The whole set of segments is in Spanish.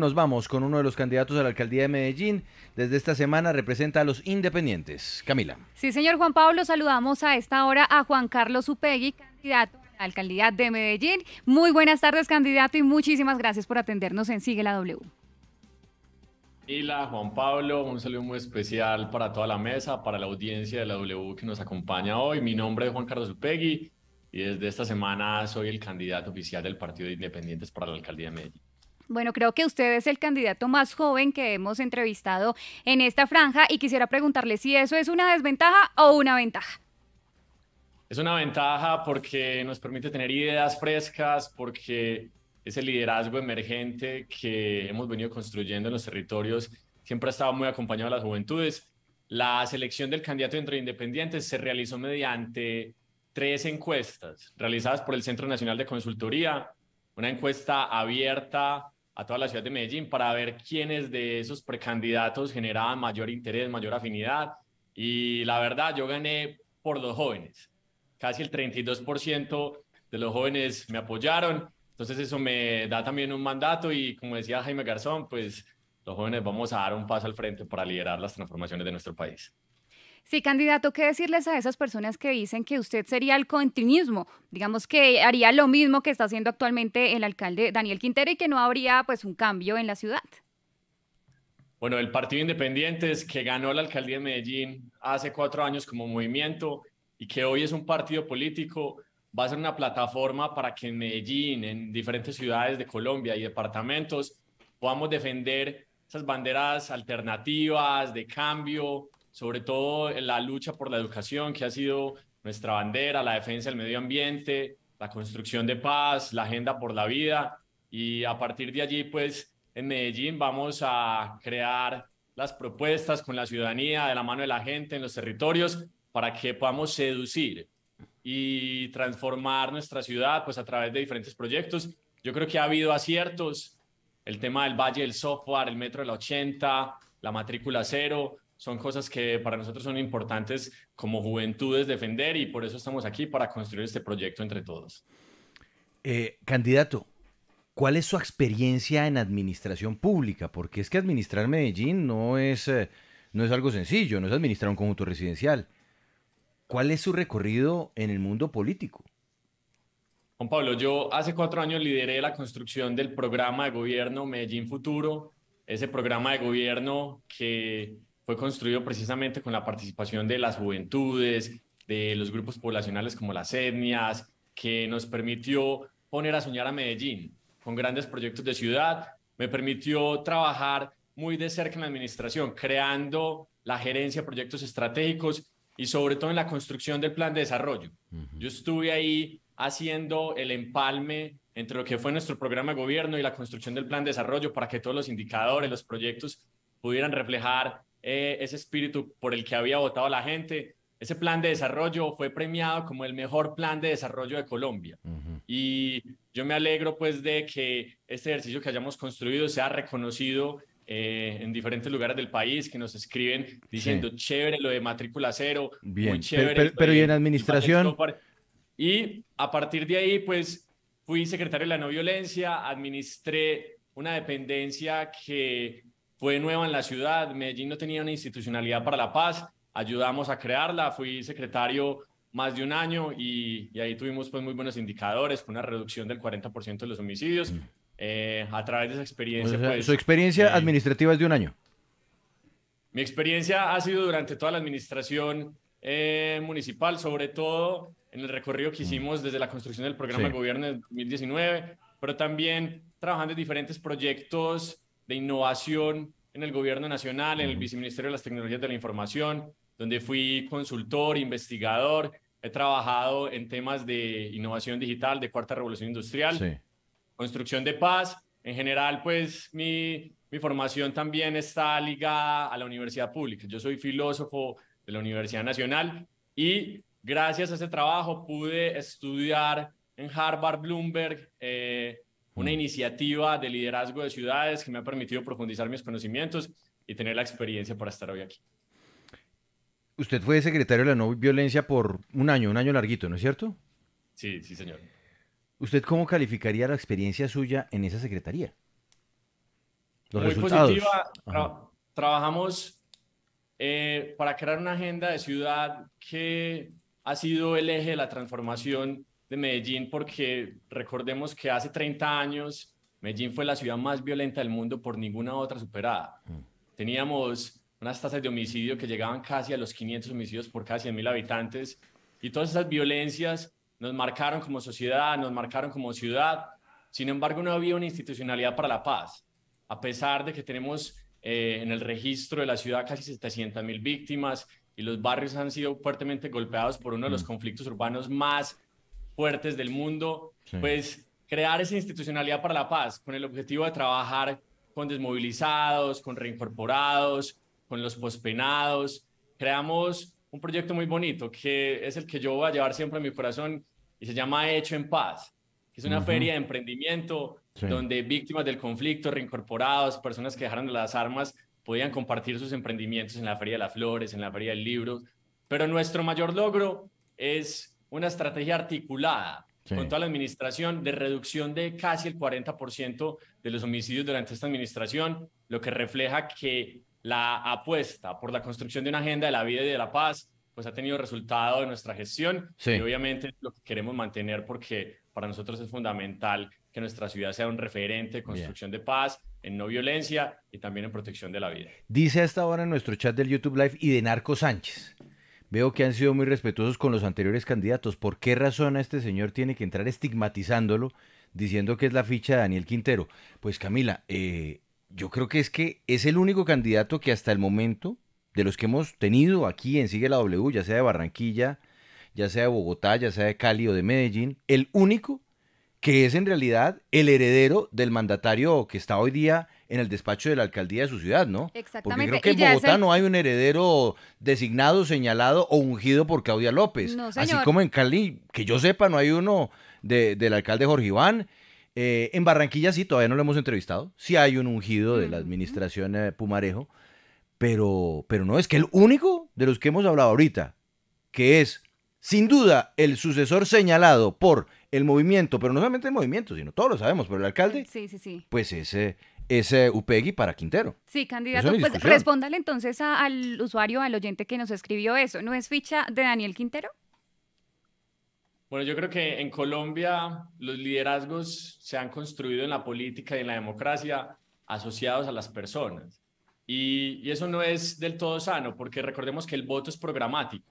Nos vamos con uno de los candidatos a la alcaldía de Medellín. Desde esta semana representa a los independientes. Camila. Sí, señor Juan Pablo, saludamos a esta hora a Juan Carlos Upegui, candidato a la alcaldía de Medellín. Muy buenas tardes, candidato, y muchísimas gracias por atendernos en Sigue la W. Camila, Juan Pablo, un saludo muy especial para toda la mesa, para la audiencia de la W que nos acompaña hoy. Mi nombre es Juan Carlos Upegui y desde esta semana soy el candidato oficial del Partido de Independientes para la alcaldía de Medellín. Bueno, creo que usted es el candidato más joven que hemos entrevistado en esta franja y quisiera preguntarle si eso es una desventaja o una ventaja. Es una ventaja porque nos permite tener ideas frescas, porque ese liderazgo emergente que hemos venido construyendo en los territorios siempre ha estado muy acompañado de las juventudes. La selección del candidato entre independientes se realizó mediante tres encuestas realizadas por el Centro Nacional de Consultoría, una encuesta abierta a toda la ciudad de Medellín para ver quiénes de esos precandidatos generaban mayor interés, mayor afinidad. Y la verdad, yo gané por los jóvenes. Casi el 32% de los jóvenes me apoyaron. Entonces eso me da también un mandato y como decía Jaime Garzón, pues los jóvenes vamos a dar un paso al frente para liderar las transformaciones de nuestro país. Sí, candidato, ¿qué decirles a esas personas que dicen que usted sería el continuismo? Digamos que haría lo mismo que está haciendo actualmente el alcalde Daniel Quintero y que no habría pues un cambio en la ciudad. Bueno, el Partido Independientes que ganó la alcaldía de Medellín hace cuatro años como movimiento y que hoy es un partido político, va a ser una plataforma para que en Medellín, en diferentes ciudades de Colombia y departamentos, podamos defender esas banderas alternativas de cambio, sobre todo en la lucha por la educación, que ha sido nuestra bandera, la defensa del medio ambiente, la construcción de paz, la agenda por la vida. Y a partir de allí, pues en Medellín vamos a crear las propuestas con la ciudadanía, de la mano de la gente en los territorios, para que podamos seducir y transformar nuestra ciudad pues a través de diferentes proyectos. Yo creo que ha habido aciertos, el tema del Valle del Software, el Metro de la 80, la matrícula cero, son cosas que para nosotros son importantes como juventudes defender y por eso estamos aquí para construir este proyecto entre todos. Eh, candidato, ¿cuál es su experiencia en administración pública? Porque es que administrar Medellín no es, eh, no es algo sencillo, no es administrar un conjunto residencial. ¿Cuál es su recorrido en el mundo político? Juan Pablo, yo hace cuatro años lideré la construcción del programa de gobierno Medellín Futuro, ese programa de gobierno que fue construido precisamente con la participación de las juventudes, de los grupos poblacionales como las etnias, que nos permitió poner a soñar a Medellín con grandes proyectos de ciudad, me permitió trabajar muy de cerca en la administración, creando la gerencia de proyectos estratégicos y sobre todo en la construcción del plan de desarrollo. Yo estuve ahí haciendo el empalme entre lo que fue nuestro programa de gobierno y la construcción del plan de desarrollo para que todos los indicadores, los proyectos pudieran reflejar eh, ese espíritu por el que había votado la gente. Ese plan de desarrollo fue premiado como el mejor plan de desarrollo de Colombia. Y yo me alegro pues de que este ejercicio que hayamos construido sea reconocido eh, en diferentes lugares del país que nos escriben diciendo chévere lo de matrícula cero, muy chévere. Pero, pero y en administración. Y a partir de ahí, pues fui secretario de la no violencia, administré una dependencia que fue nueva en la ciudad, Medellín no tenía una institucionalidad para la paz, ayudamos a crearla, fui secretario más de un año y, ahí tuvimos pues muy buenos indicadores, Fue una reducción del 40% de los homicidios. Mm. Eh, a través de esa experiencia. Pues, ¿Su experiencia eh, administrativa es de un año? Mi experiencia ha sido durante toda la administración eh, municipal, sobre todo en el recorrido que mm. hicimos desde la construcción del programa de gobierno de 2019, pero también trabajando en diferentes proyectos de innovación en el gobierno nacional, en el viceministerio de las tecnologías de la información, donde fui consultor, investigador, he trabajado en temas de innovación digital, de cuarta revolución industrial, construcción de paz. En general, pues mi, mi formación también está ligada a la universidad pública. Yo soy filósofo de la Universidad Nacional y gracias a ese trabajo pude estudiar en Harvard Bloomberg eh, una mm. iniciativa de liderazgo de ciudades que me ha permitido profundizar mis conocimientos y tener la experiencia para estar hoy aquí. Usted fue secretario de la no violencia por un año, un año larguito, ¿no es cierto? Sí, sí, señor. ¿Usted cómo calificaría la experiencia suya en esa secretaría? Muy positiva. trabajamos eh, para crear una agenda de ciudad que ha sido el eje de la transformación de Medellín porque recordemos que hace 30 años Medellín fue la ciudad más violenta del mundo por ninguna otra superada. Mm. Teníamos unas tasas de homicidio que llegaban casi a los 500 homicidios por cada 100.000 habitantes y todas esas violencias nos marcaron como sociedad, nos marcaron como ciudad. Sin embargo, no había una institucionalidad para la paz, a pesar de que tenemos eh, en el registro de la ciudad casi 700.000 víctimas y los barrios han sido fuertemente golpeados por uno de los mm. conflictos urbanos más fuertes del mundo, pues crear esa institucionalidad para la paz con el objetivo de trabajar con desmovilizados, con reincorporados, con los pospenados. Creamos un proyecto muy bonito que es el que yo voy a llevar siempre en mi corazón y se llama Hecho en Paz, que es una feria de emprendimiento donde víctimas del conflicto, reincorporados, personas que dejaron las armas, podían compartir sus emprendimientos en la Feria de las Flores, en la Feria del Libro. Pero nuestro mayor logro es una estrategia articulada junto con toda la administración de reducción de casi el 40% de los homicidios durante esta administración, lo que refleja que la apuesta por la construcción de una agenda de la vida y de la paz pues ha tenido resultado en nuestra gestión y obviamente lo que queremos mantener porque para nosotros es fundamental que nuestra ciudad sea un referente de construcción de paz, en no violencia y también en protección de la vida. Dice hasta ahora en nuestro chat del YouTube Live y de Narco Sánchez. Veo que han sido muy respetuosos con los anteriores candidatos. ¿Por qué razón a este señor tiene que entrar estigmatizándolo, diciendo que es la ficha de Daniel Quintero? Pues Camila, eh, yo creo que es que es el único candidato que hasta el momento, de los que hemos tenido aquí en Sigue la W, ya sea de Barranquilla, ya sea de Bogotá, ya sea de Cali o de Medellín, el único que es en realidad el heredero del mandatario que está hoy día en el despacho de la alcaldía de su ciudad, ¿no? Exactamente. Porque creo que en Bogotá no hay un heredero designado, señalado o ungido por Claudia López. Así como en Cali, que yo sepa, no hay uno del alcalde Jorge Iván. Eh, en Barranquilla sí, todavía no lo hemos entrevistado. Sí hay un ungido de la administración eh, Pumarejo, pero, pero no es que el único de los que hemos hablado ahorita, que es sin duda el sucesor señalado por el movimiento, pero no solamente el movimiento, sino todos lo sabemos, pero el alcalde, sí, pues ese eh, ese eh, para Quintero. Sí, candidato, pues respóndale entonces al usuario, al oyente que nos escribió eso. ¿No es ficha de Daniel Quintero? Bueno, yo creo que en Colombia los liderazgos se han construido en la política y en la democracia asociados a las personas. Y, y eso no es del todo sano, porque recordemos que el voto es programático.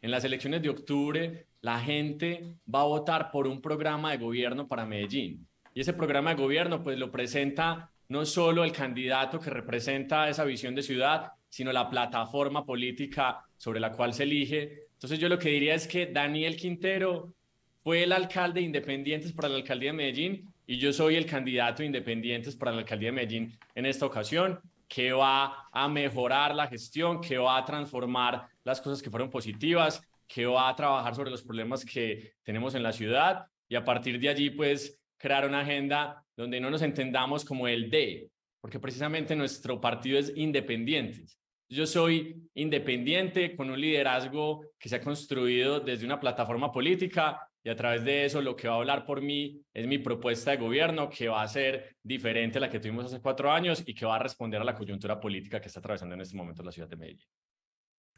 En las elecciones de octubre, la gente va a votar por un programa de gobierno para Medellín. Y ese programa de gobierno, pues lo presenta no solo el candidato que representa esa visión de ciudad, sino la plataforma política sobre la cual se elige. Entonces yo lo que diría es que Daniel Quintero fue el alcalde Independientes para la alcaldía de Medellín y yo soy el candidato Independientes para la alcaldía de Medellín en esta ocasión, que va a mejorar la gestión, que va a transformar las cosas que fueron positivas, que va a trabajar sobre los problemas que tenemos en la ciudad y a partir de allí pues crear una agenda donde no nos entendamos como el de, porque precisamente nuestro partido es independiente. Yo soy independiente con un liderazgo que se ha construido desde una plataforma política y a través de eso lo que va a hablar por mí es mi propuesta de gobierno que va a ser diferente a la que tuvimos hace cuatro años y que va a responder a la coyuntura política que está atravesando en este momento la ciudad de Medellín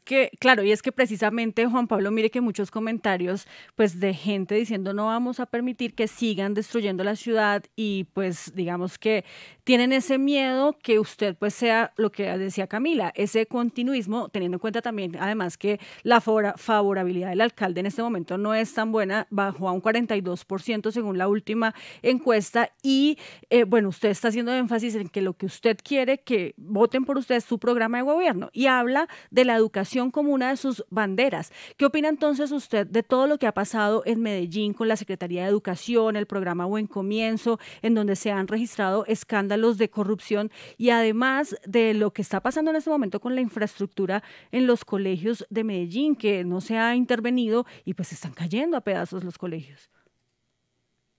que, claro, y es que precisamente Juan Pablo, mire que muchos comentarios pues de gente diciendo no vamos a permitir que sigan destruyendo la ciudad y pues digamos que tienen ese miedo que usted pues sea lo que decía Camila, ese continuismo, teniendo en cuenta también además que la favorabilidad del alcalde en este momento no es tan buena, bajó a un 42% según la última encuesta y eh, bueno, usted está haciendo énfasis en que lo que usted quiere que voten por usted es su programa de gobierno y habla de la educación como una de sus banderas. ¿Qué opina entonces usted de todo lo que ha pasado en Medellín con la Secretaría de Educación, el programa Buen Comienzo, en donde se han registrado escándalos de corrupción y además de lo que está pasando en este momento con la infraestructura en los colegios de Medellín, que no se ha intervenido y pues están cayendo a pedazos los colegios?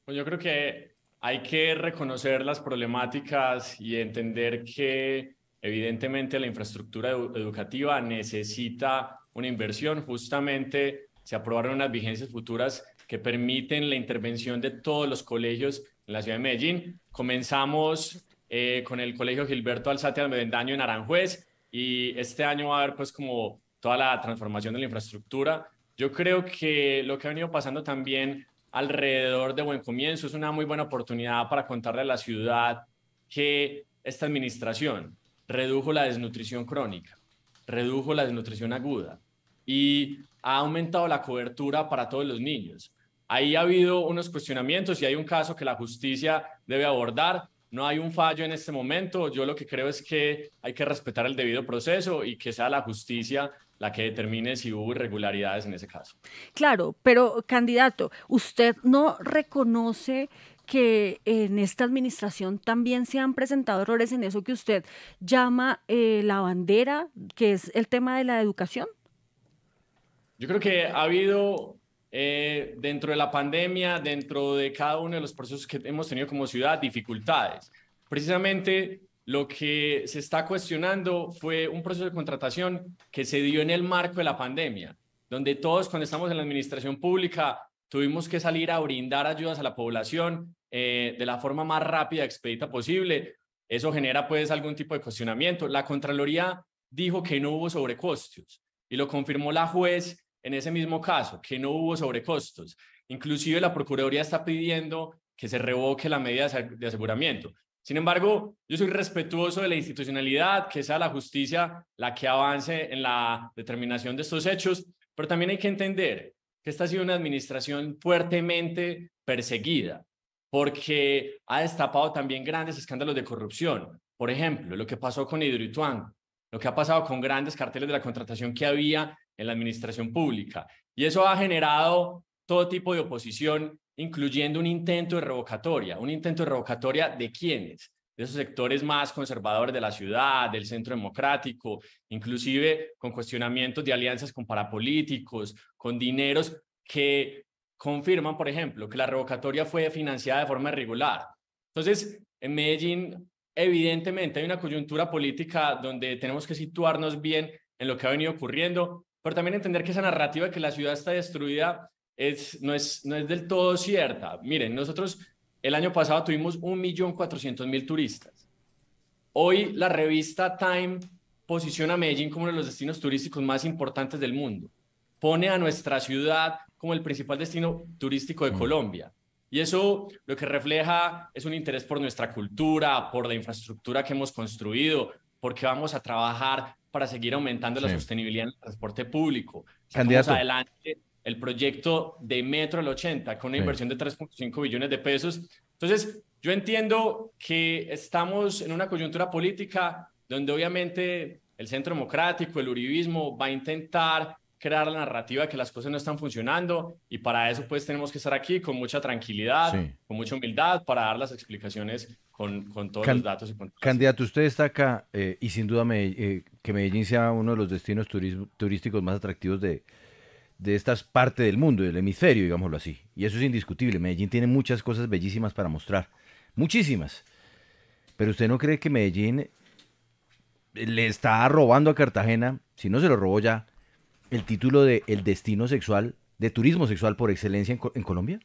Pues yo creo que hay que reconocer las problemáticas y entender que Evidentemente la infraestructura educativa necesita una inversión. Justamente se aprobaron unas vigencias futuras que permiten la intervención de todos los colegios en la ciudad de Medellín. Comenzamos eh, con el Colegio Gilberto Alzate Medendaño en Aranjuez y este año va a haber pues como toda la transformación de la infraestructura. Yo creo que lo que ha venido pasando también alrededor de Buen Comienzo es una muy buena oportunidad para contarle a la ciudad que esta administración redujo la desnutrición crónica, redujo la desnutrición aguda y ha aumentado la cobertura para todos los niños. Ahí ha habido unos cuestionamientos y hay un caso que la justicia debe abordar. No hay un fallo en este momento. Yo lo que creo es que hay que respetar el debido proceso y que sea la justicia la que determine si hubo irregularidades en ese caso. Claro, pero candidato, usted no reconoce que en esta administración también se han presentado errores en eso que usted llama eh, la bandera, que es el tema de la educación? Yo creo que ha habido eh, dentro de la pandemia, dentro de cada uno de los procesos que hemos tenido como ciudad, dificultades. Precisamente lo que se está cuestionando fue un proceso de contratación que se dio en el marco de la pandemia, donde todos cuando estamos en la administración pública tuvimos que salir a brindar ayudas a la población eh, de la forma más rápida, y expedita posible. Eso genera pues algún tipo de cuestionamiento. La Contraloría dijo que no hubo sobrecostos y lo confirmó la juez en ese mismo caso, que no hubo sobrecostos. Inclusive la Procuraduría está pidiendo que se revoque la medida de aseguramiento. Sin embargo, yo soy respetuoso de la institucionalidad, que sea la justicia la que avance en la determinación de estos hechos, pero también hay que entender que esta ha sido una administración fuertemente perseguida porque ha destapado también grandes escándalos de corrupción. Por ejemplo, lo que pasó con Hidroituango, lo que ha pasado con grandes carteles de la contratación que había en la administración pública. Y eso ha generado todo tipo de oposición, incluyendo un intento de revocatoria. ¿Un intento de revocatoria de quiénes? De esos sectores más conservadores de la ciudad, del centro democrático, inclusive con cuestionamientos de alianzas con parapolíticos, con dineros que confirman, por ejemplo, que la revocatoria fue financiada de forma irregular. Entonces, en Medellín, evidentemente, hay una coyuntura política donde tenemos que situarnos bien en lo que ha venido ocurriendo, pero también entender que esa narrativa de que la ciudad está destruida es, no, es, no es del todo cierta. Miren, nosotros el año pasado tuvimos 1.400.000 turistas. Hoy la revista Time posiciona a Medellín como uno de los destinos turísticos más importantes del mundo pone a nuestra ciudad como el principal destino turístico de mm. Colombia. Y eso lo que refleja es un interés por nuestra cultura, por la infraestructura que hemos construido, porque vamos a trabajar para seguir aumentando la sostenibilidad en el transporte público. Candidato. adelante el proyecto de Metro al 80 con una inversión de 3.5 billones de pesos. Entonces, yo entiendo que estamos en una coyuntura política donde obviamente el centro democrático, el uribismo, va a intentar crear la narrativa de que las cosas no están funcionando y para eso pues tenemos que estar aquí con mucha tranquilidad, con mucha humildad para dar las explicaciones con, todos los datos. Y candidato, usted está acá eh, y sin duda eh, que Medellín sea uno de los destinos turísticos más atractivos de, de esta parte del mundo, del hemisferio, digámoslo así. Y eso es indiscutible. Medellín tiene muchas cosas bellísimas para mostrar. Muchísimas. Pero usted no cree que Medellín le está robando a Cartagena, si no se lo robó ya, el título de El destino sexual, de turismo sexual por excelencia en, Colombia?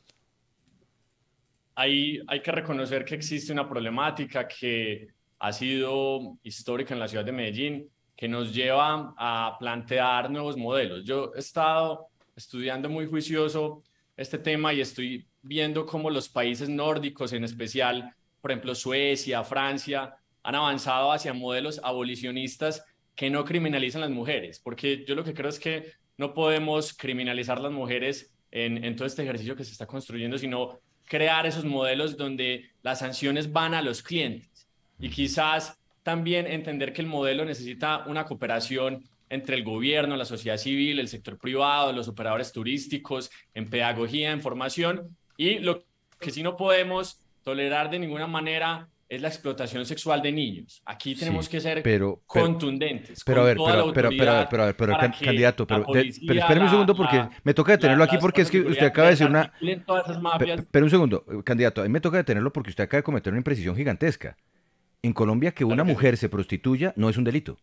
Hay, hay que reconocer que existe una problemática que ha sido histórica en la ciudad de Medellín, que nos lleva a plantear nuevos modelos. Yo he estado estudiando muy juicioso este tema y estoy viendo cómo los países nórdicos, en especial, por ejemplo, Suecia, Francia, han avanzado hacia modelos abolicionistas que no criminalizan las mujeres, porque yo lo que creo es que no podemos criminalizar las mujeres en, todo este ejercicio que se está construyendo, sino crear esos modelos donde las sanciones van a los clientes y quizás también entender que el modelo necesita una cooperación entre el gobierno, la sociedad civil, el sector privado, los operadores turísticos, en pedagogía, en formación, y lo que sí no podemos tolerar de ninguna manera es la explotación sexual de niños. Aquí tenemos que ser contundentes. Pero, a ver, pero, pero, pero, candidato, pero, un segundo porque me toca detenerlo aquí porque es que usted acaba de decir una... Pero un segundo, candidato, a me toca detenerlo porque usted acaba de cometer una imprecisión gigantesca. En Colombia que una mujer se prostituya no es un delito.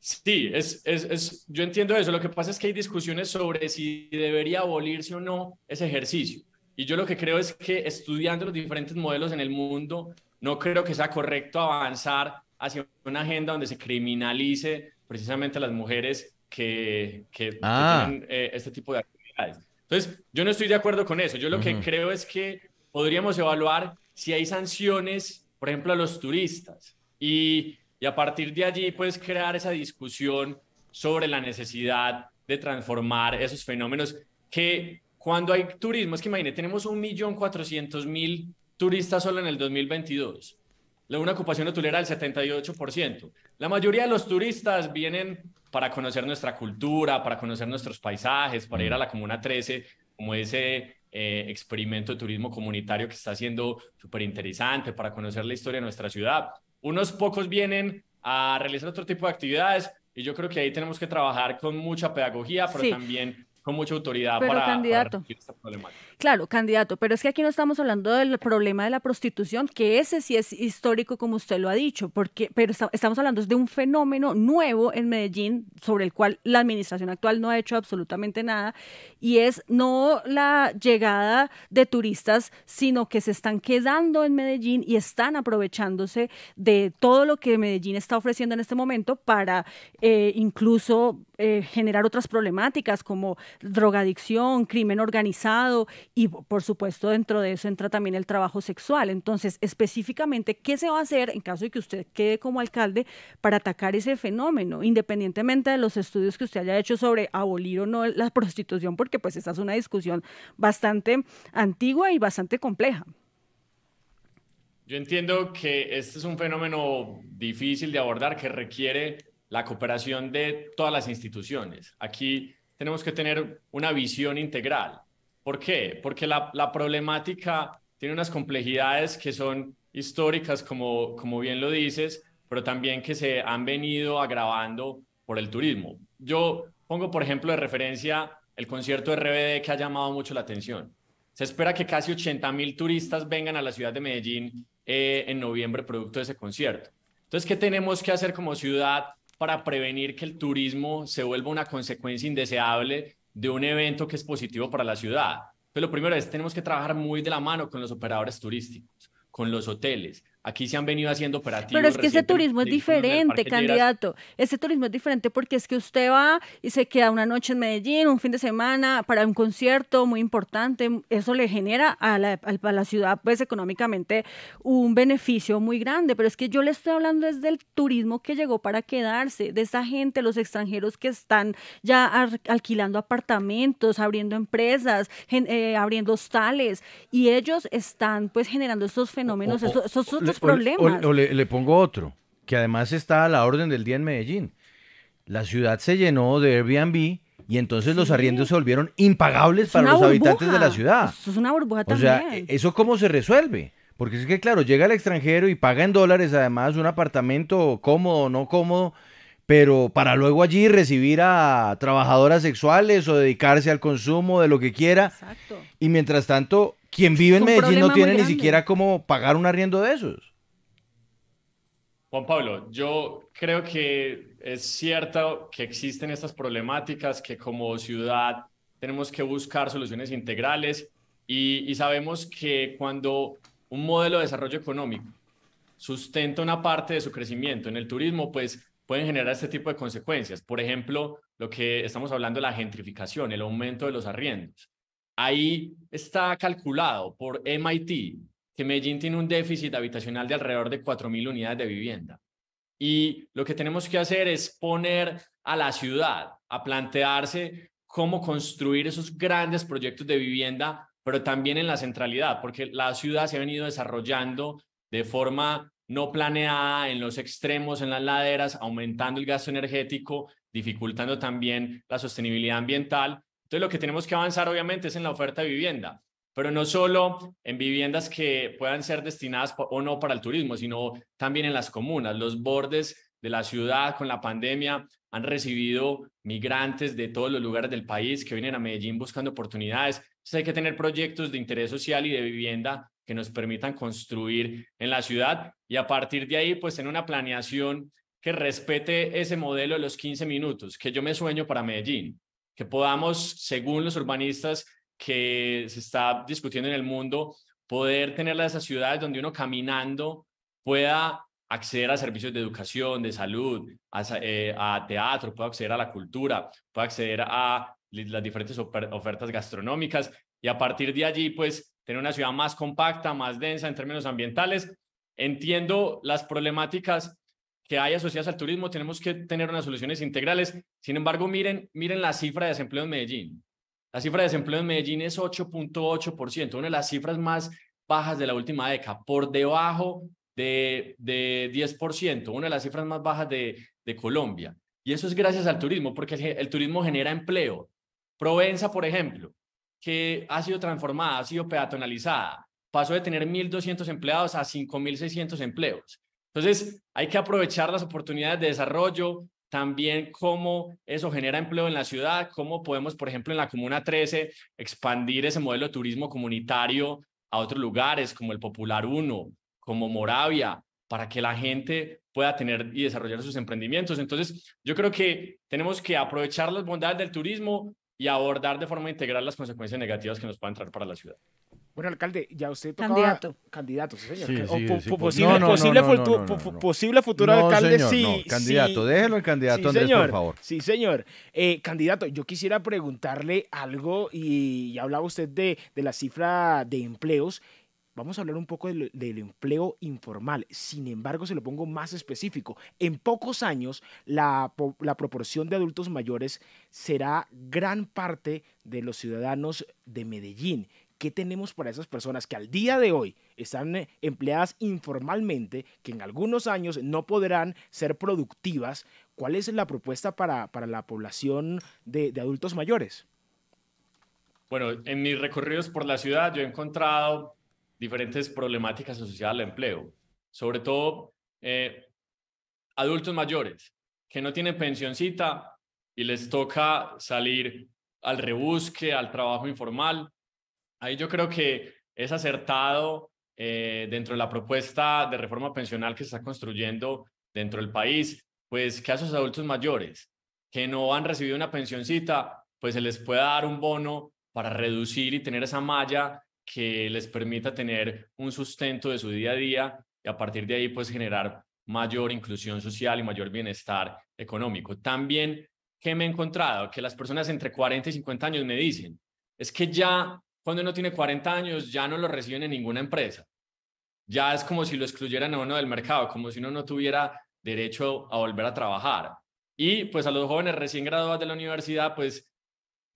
Sí, es, yo entiendo eso. Lo que pasa es que hay discusiones sobre si debería abolirse o no ese ejercicio. Y yo lo que creo es que estudiando los diferentes modelos en el mundo, no creo que sea correcto avanzar hacia una agenda donde se criminalice precisamente a las mujeres que, que, ah. tienen eh, este tipo de actividades. Entonces, yo no estoy de acuerdo con eso. Yo lo que creo es que podríamos evaluar si hay sanciones, por ejemplo, a los turistas. Y, a partir de allí, puedes crear esa discusión sobre la necesidad de transformar esos fenómenos que cuando hay turismo, es que imagínate, tenemos 1.400.000 turistas solo en el 2022 una ocupación hotelera del 78%. La mayoría de los turistas vienen para conocer nuestra cultura, para conocer nuestros paisajes, para ir a la Comuna 13, como ese eh, experimento de turismo comunitario que está siendo súper interesante, para conocer la historia de nuestra ciudad. Unos pocos vienen a realizar otro tipo de actividades y yo creo que ahí tenemos que trabajar con mucha pedagogía, pero también con mucha autoridad para, candidato. para problemática. Claro, candidato, pero es que aquí no estamos hablando del problema de la prostitución, que ese sí es histórico, como usted lo ha dicho, porque, pero estamos hablando de un fenómeno nuevo en Medellín sobre el cual la administración actual no ha hecho absolutamente nada, y es no la llegada de turistas, sino que se están quedando en Medellín y están aprovechándose de todo lo que Medellín está ofreciendo en este momento para eh, incluso eh, generar otras problemáticas como drogadicción, crimen organizado y por supuesto dentro de eso entra también el trabajo sexual. Entonces, específicamente, ¿qué se va a hacer en caso de que usted quede como alcalde para atacar ese fenómeno, independientemente de los estudios que usted haya hecho sobre abolir o no la prostitución? Porque pues esa es una discusión bastante antigua y bastante compleja. Yo entiendo que este es un fenómeno difícil de abordar que requiere la cooperación de todas las instituciones. Aquí tenemos que tener una visión integral ¿Por qué? Porque la, problemática tiene unas complejidades que son históricas, como, bien lo dices, pero también que se han venido agravando por el turismo. Yo pongo, por ejemplo, de referencia el concierto de RBD que ha llamado mucho la atención. Se espera que casi 80 mil turistas vengan a la ciudad de Medellín eh, en noviembre producto de ese concierto. Entonces, ¿qué tenemos que hacer como ciudad para prevenir que el turismo se vuelva una consecuencia indeseable de un evento que es positivo para la ciudad. Pero pues lo primero es, tenemos que trabajar muy de la mano con los operadores turísticos, con los hoteles, Aquí se han venido haciendo operativos. Pero es que ese turismo es diferente, candidato. Ese turismo es diferente porque es que usted va y se queda una noche en Medellín, un fin de semana para un concierto muy importante. Eso le genera a la, ciudad, pues económicamente, un beneficio muy grande. Pero es que yo le estoy hablando desde el turismo que llegó para quedarse, de esa gente, los extranjeros que están ya alquilando apartamentos, abriendo empresas, eh, abriendo hostales. Y ellos están pues generando estos fenómenos, o, le, pongo otro, que además está a la orden del día en Medellín. La ciudad se llenó de Airbnb y entonces los arriendos se volvieron impagables para los habitantes de la ciudad. Eso es una burbuja también. E, ¿eso cómo se resuelve? Porque es que, claro, llega el extranjero y paga en dólares además un apartamento cómodo, o no cómodo, pero para luego allí recibir a trabajadoras sexuales o dedicarse al consumo de lo que quiera. Y mientras tanto, quien vive en Medellín no tiene ni siquiera cómo pagar un arriendo de esos. Juan Pablo, yo creo que es cierto que existen estas problemáticas, que como ciudad tenemos que buscar soluciones integrales y, y sabemos que cuando un modelo de desarrollo económico sustenta una parte de su crecimiento en el turismo, pues pueden generar este tipo de consecuencias. Por ejemplo, lo que estamos hablando de la gentrificación, el aumento de los arriendos. Ahí está calculado por MIT que Medellín tiene un déficit habitacional de alrededor de 4.000 unidades de vivienda. Y lo que tenemos que hacer es poner a la ciudad a plantearse cómo construir esos grandes proyectos de vivienda, pero también en la centralidad, porque la ciudad se ha venido desarrollando de forma no planeada en los extremos, en las laderas, aumentando el gasto energético, dificultando también la sostenibilidad ambiental. Entonces, lo que tenemos que avanzar, obviamente, es en la oferta de vivienda, pero no solo en viviendas que puedan ser destinadas o no para el turismo, sino también en las comunas, los bordes de la ciudad con la pandemia han recibido migrantes de todos los lugares del país que vienen a Medellín buscando oportunidades. Entonces hay que tener proyectos de interés social y de vivienda que nos permitan construir en la ciudad y a partir de ahí, pues en una planeación que respete ese modelo de los 15 minutos que yo me sueño para Medellín, que podamos, según los urbanistas que se está discutiendo en el mundo, poder tener esas ciudades donde uno caminando pueda acceder a servicios de educación, de salud, a, eh, a teatro, pueda acceder a la cultura, pueda acceder a las diferentes ofertas gastronómicas y a partir de allí, pues tener una ciudad más compacta, más densa en términos ambientales. Entiendo las problemáticas que hay asociadas al turismo, tenemos que tener unas soluciones integrales. Sin embargo, miren, miren la cifra de desempleo en Medellín. La cifra de desempleo en Medellín es 8.8%, una de las cifras más bajas de la última década, por debajo de, 10%, una de las cifras más bajas de, de Colombia. Y eso es gracias al turismo, porque el, el turismo genera empleo. Provenza, por ejemplo, que ha sido transformada, ha sido peatonalizada. Pasó de tener 1.200 empleados a 5.600 empleos. Entonces, hay que aprovechar las oportunidades de desarrollo, también cómo eso genera empleo en la ciudad, cómo podemos, por ejemplo, en la Comuna 13 expandir ese modelo de turismo comunitario a otros lugares como el Popular 1, como Moravia, para que la gente pueda tener y desarrollar sus emprendimientos. Entonces, yo creo que tenemos que aprovechar las bondades del turismo, y abordar de forma integral las consecuencias negativas que nos pueden traer para la ciudad. Bueno, alcalde, ya usted tocaba... Candidato. Candidato, sí, señor. Pues, posible, no, futuro alcalde, señor, sí. Candidato, déjelo al candidato por favor. Sí, señor. Eh, candidato, yo quisiera preguntarle algo y ya hablaba usted de, de la cifra de empleos Vamos a hablar un poco del, empleo informal. Sin embargo, se lo pongo más específico. En pocos años, la, proporción de adultos mayores será gran parte de los ciudadanos de Medellín. ¿Qué tenemos para esas personas que al día de hoy están eh, empleadas informalmente, que en algunos años no podrán ser productivas? ¿Cuál es la propuesta para, la población de adultos mayores? Bueno, en mis recorridos por la ciudad yo he encontrado diferentes problemáticas asociadas al empleo, sobre todo eh, adultos mayores que no tienen pensioncita y les toca salir al rebusque, al trabajo informal. Ahí yo creo que es acertado eh, dentro de la propuesta de reforma pensional que se está construyendo dentro del país, pues que a esos adultos mayores que no han recibido una pensioncita, pues se les pueda dar un bono para reducir y tener esa malla que les permita tener un sustento de su día a día y a partir de ahí pues generar mayor inclusión social y mayor bienestar económico. También que me he encontrado que las personas entre 40 y 50 años me dicen, es que ya cuando uno tiene 40 años ya no lo reciben en ninguna empresa. Ya es como si lo excluyeran a uno del mercado, como si uno no tuviera derecho a volver a trabajar. Y pues a los jóvenes recién graduados de la universidad, pues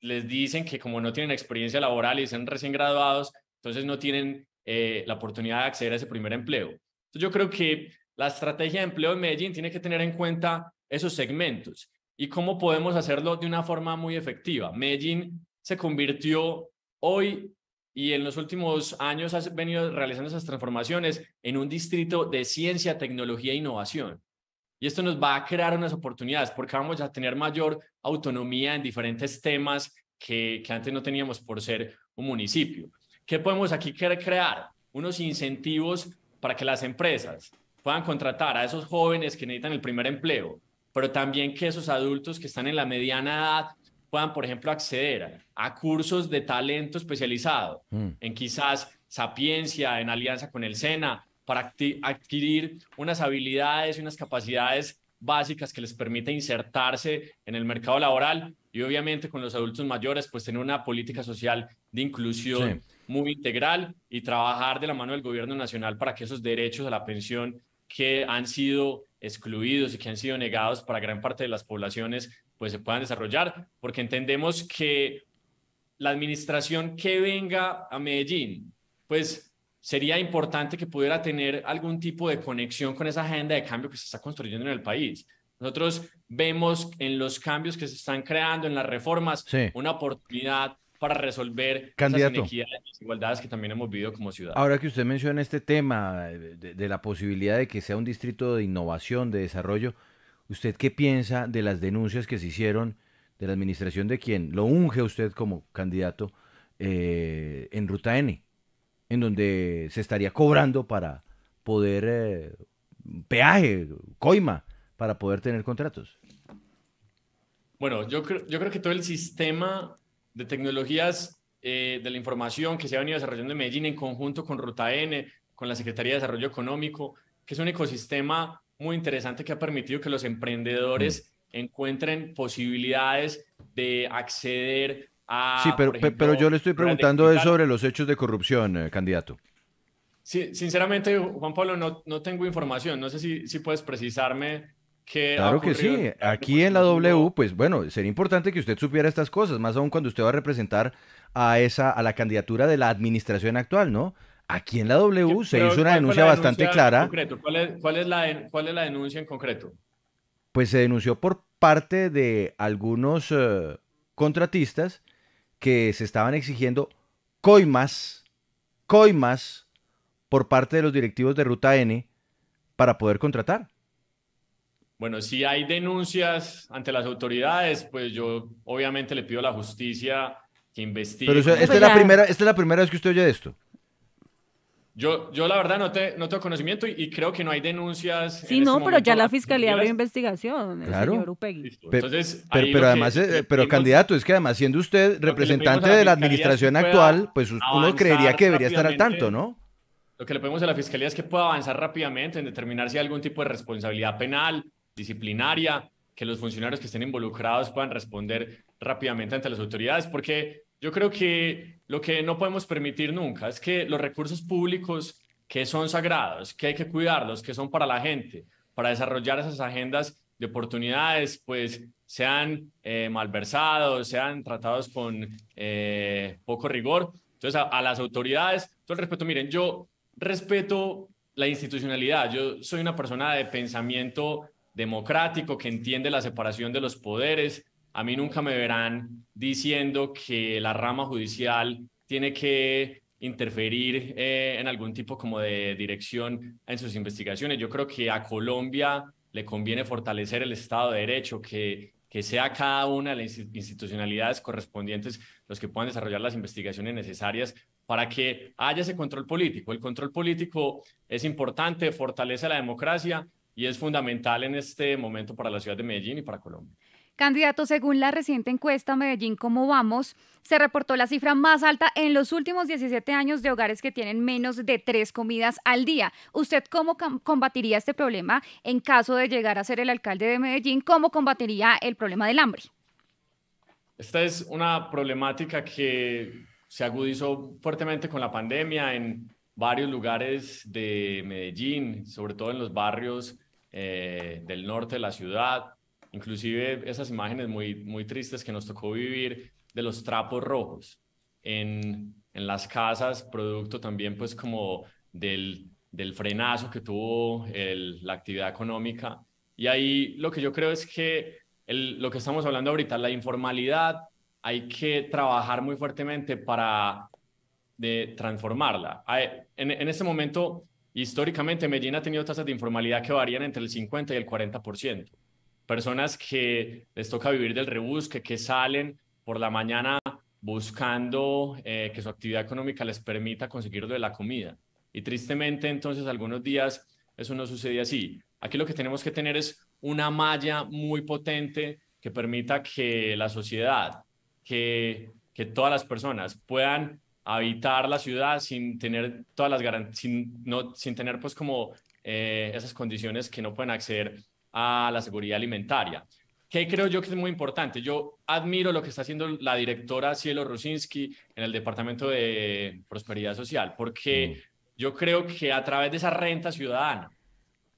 les dicen que como no tienen experiencia laboral y son recién graduados, entonces no tienen eh, la oportunidad de acceder a ese primer empleo. Entonces yo creo que la estrategia de empleo en Medellín tiene que tener en cuenta esos segmentos y cómo podemos hacerlo de una forma muy efectiva. Medellín se convirtió hoy y en los últimos años ha venido realizando esas transformaciones en un distrito de ciencia, tecnología e innovación. Y esto nos va a crear unas oportunidades porque vamos a tener mayor autonomía en diferentes temas que, antes no teníamos por ser un municipio. ¿Qué podemos aquí crear? Unos incentivos para que las empresas puedan contratar a esos jóvenes que necesitan el primer empleo, pero también que esos adultos que están en la mediana edad puedan, por ejemplo, acceder a cursos de talento especializado mm. en quizás sapiencia, en alianza con el SENA, para adquirir unas habilidades y unas capacidades básicas que les permita insertarse en el mercado laboral y obviamente con los adultos mayores, pues tener una política social de inclusión muy integral y trabajar de la mano del gobierno nacional para que esos derechos a la pensión que han sido excluidos y que han sido negados para gran parte de las poblaciones, pues se puedan desarrollar, porque entendemos que la administración que venga a Medellín, pues sería importante que pudiera tener algún tipo de conexión con esa agenda de cambio que se está construyendo en el país. Nosotros vemos en los cambios que se están creando, en las reformas, una oportunidad para resolver las inequidades desigualdades que también hemos vivido como ciudad. Ahora que usted menciona este tema de, la posibilidad de que sea un distrito de innovación, de desarrollo, ¿usted qué piensa de las denuncias que se hicieron de la administración de quien lo unge usted como candidato eh, en Ruta N? en donde se estaría cobrando para poder eh, peaje, coima, para poder tener contratos? Bueno, yo creo, yo creo que todo el sistema de tecnologías eh, de la información que se ha venido desarrollando en Medellín en conjunto con Ruta N, con la Secretaría de Desarrollo Económico, que es un ecosistema muy interesante que ha permitido que los emprendedores mm. encuentren posibilidades de acceder Ah, sí, pero, pero yo le estoy preguntando sobre los hechos de corrupción, eh, candidato. Sí, sinceramente, Juan Pablo, no, tengo información. No sé si, si puedes precisarme que claro que sí. Aquí este en la W, pues bueno, sería importante que usted supiera estas cosas, más aún cuando usted va a representar a esa, a la candidatura de la administración actual, ¿no? Aquí en la W se hizo una denuncia, bastante clara. ¿Cuál es, la ¿Cuál, es, la denuncia en concreto? Pues se denunció por parte de algunos eh, contratistas que se estaban exigiendo coimas, coimas por parte de los directivos de Ruta N para poder contratar. Bueno, si hay denuncias ante las autoridades, pues yo obviamente le pido a la justicia que investigue. Pero pues esta, es la primera, esta es la primera vez que usted oye esto. Yo, yo la verdad no, te, tengo conocimiento y, creo que no hay denuncias. Sí, no, este pero ya la fiscalía abrió investigación. Claro. Señor Entonces, pero, además, eh, pero candidato, es que además siendo usted representante de la administración actual, pues uno creería que debería estar al tanto, ¿no? Lo que le pedimos a la fiscalía es que pueda avanzar rápidamente en determinar si hay algún tipo de responsabilidad penal, disciplinaria, que los funcionarios que estén involucrados puedan responder rápidamente ante las autoridades, porque yo creo que lo que no podemos permitir nunca es que los recursos públicos que son sagrados, que hay que cuidarlos, que son para la gente, para desarrollar esas agendas de oportunidades, pues sean eh, malversados, sean tratados con eh, poco rigor. Entonces, a, a, las autoridades, todo el respeto, miren, yo respeto la institucionalidad, yo soy una persona de pensamiento democrático que entiende la separación de los poderes, a mí nunca me verán diciendo que la rama judicial tiene que interferir eh, en algún tipo como de dirección en sus investigaciones. Yo creo que a Colombia le conviene fortalecer el Estado de Derecho, que, que sea cada una de las institucionalidades correspondientes los que puedan desarrollar las investigaciones necesarias para que haya ese control político. El control político es importante, fortalece la democracia y es fundamental en este momento para la ciudad de Medellín y para Colombia. Candidato, según la reciente encuesta Medellín, ¿cómo vamos? Se reportó la cifra más alta en los últimos 17 años de hogares que tienen menos de tres comidas al día. ¿Usted cómo combatiría este problema en caso de llegar a ser el alcalde de Medellín? ¿Cómo combatiría el problema del hambre? Esta es una problemática que se agudizó fuertemente con la pandemia en varios lugares de Medellín, sobre todo en los barrios eh, del norte de la ciudad inclusive esas imágenes muy, muy tristes que nos tocó vivir de los trapos rojos en, las casas, producto también pues como del, del frenazo que tuvo la actividad económica. Y ahí lo que yo creo es que lo que estamos hablando ahorita, la informalidad, hay que trabajar muy fuertemente para de transformarla. En, en este momento, históricamente, Medellín ha tenido tasas de informalidad que varían entre el 50 y el 40% personas que les toca vivir del rebusque, que salen por la mañana buscando eh, que su actividad económica les permita conseguir de la comida. Y tristemente, entonces, algunos días eso no sucede así. Aquí lo que tenemos que tener es una malla muy potente que permita que la sociedad, que, que todas las personas puedan habitar la ciudad sin tener todas las garantías, sin, no, sin tener pues como eh, esas condiciones que no pueden acceder a la seguridad alimentaria. ¿Qué creo yo que es muy importante? Yo admiro lo que está haciendo la directora Cielo Rosinski en el Departamento de Prosperidad Social, porque mm. yo creo que a través de esa renta ciudadana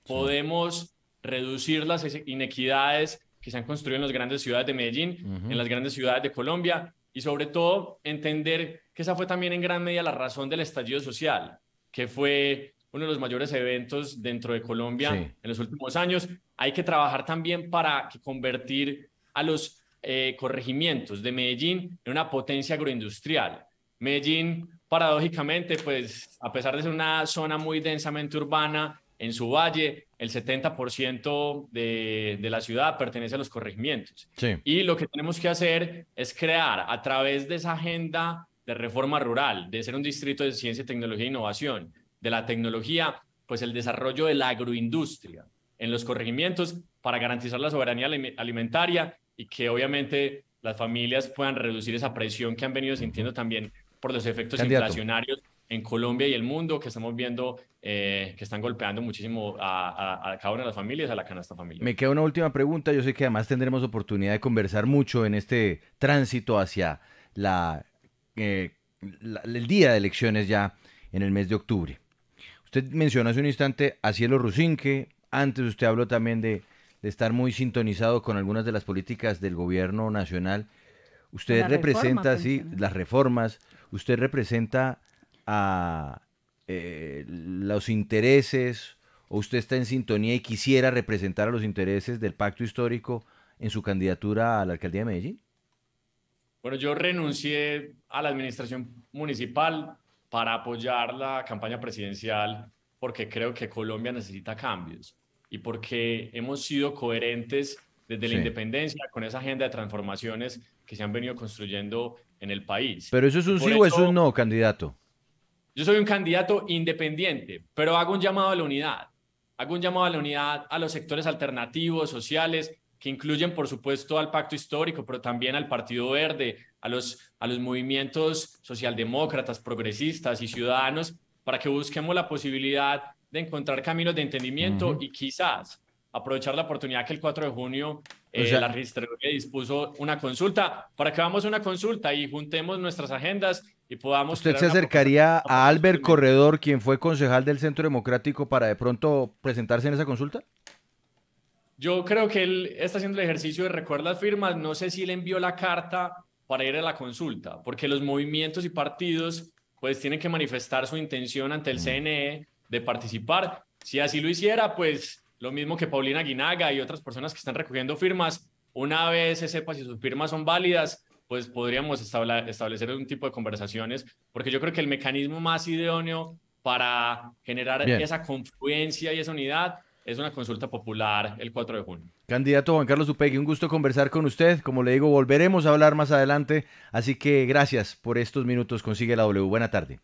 podemos reducir las inequidades que se han construido en las grandes ciudades de Medellín, en las grandes ciudades de Colombia, y sobre todo entender que esa fue también en gran medida la razón del estallido social, que fue uno de los mayores eventos dentro de Colombia en los últimos años. Hay que trabajar también para convertir a los eh, corregimientos de Medellín en una potencia agroindustrial. Medellín, paradójicamente, pues a pesar de ser una zona muy densamente urbana, en su valle el 70% de, la ciudad pertenece a los corregimientos. Y lo que tenemos que hacer es crear a través de esa agenda de reforma rural, de ser un distrito de ciencia, tecnología e innovación, de la tecnología, pues el desarrollo de la agroindustria en los corregimientos para garantizar la soberanía alimentaria y que obviamente las familias puedan reducir esa presión que han venido sintiendo también por los efectos inflacionarios en Colombia y el mundo que estamos viendo eh, que están golpeando muchísimo a, cada una de las familias, a la canasta familiar. Me queda una última pregunta. Yo sé que además tendremos oportunidad de conversar mucho en este tránsito hacia eh, el día de elecciones ya en el mes de octubre. Usted mencionó hace un instante a Cielo Rusinque, antes usted habló también de, estar muy sintonizado con algunas de las políticas del gobierno nacional. Usted representa, sí, las reformas, usted representa a eh, los intereses, o usted está en sintonía y quisiera representar a los intereses del pacto histórico en su candidatura a la alcaldía de Medellín. Bueno, yo renuncié a la administración municipal para apoyar la campaña presidencial porque creo que Colombia necesita cambios y porque hemos sido coherentes desde la independencia con esa agenda de transformaciones que se han venido construyendo en el país. Pero eso es un sí o eso es un no, candidato. Yo soy un candidato independiente, pero hago un llamado a la unidad. Hago un llamado a la unidad a los sectores alternativos, sociales, que incluyen, por supuesto, al pacto histórico, pero también al Partido Verde, a los, a los movimientos socialdemócratas, progresistas y ciudadanos, para que busquemos la posibilidad de encontrar caminos de entendimiento y quizás aprovechar la oportunidad que el 4 de junio eh, la registraduría dispuso una consulta para que hagamos una consulta y juntemos nuestras agendas y podamos... ¿Usted se acercaría a Albert Corredor, quien fue concejal del Centro Democrático, para de pronto presentarse en esa consulta? Yo creo que él está haciendo el ejercicio de recuerda las firmas. No sé si le envió la carta para ir a la consulta, porque los movimientos y partidos pues tienen que manifestar su intención ante el mm. CNE de participar. Si así lo hiciera, pues lo mismo que Paulina Guinaga y otras personas que están recogiendo firmas, una vez se sepa si sus firmas son válidas, pues podríamos establecer un tipo de conversaciones, porque yo creo que el mecanismo más idóneo para generar esa confluencia y esa unidad es una consulta popular el 4 de junio. Candidato Juan Carlos Upegui, un gusto conversar con usted. Como le digo, volveremos a hablar más adelante. Así que gracias por estos minutos. Consigue la W. Buena tarde.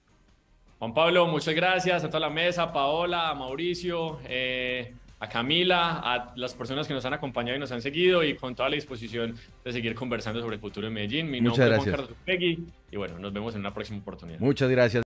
Juan Pablo, muchas gracias a toda la mesa, a Paola, a Mauricio, eh, a Camila, a las personas que nos han acompañado y nos han seguido y con toda la disposición de seguir conversando sobre el futuro de Medellín. muchas gracias. es Juan Carlos Upegui y bueno, nos vemos en una próxima oportunidad. Muchas gracias.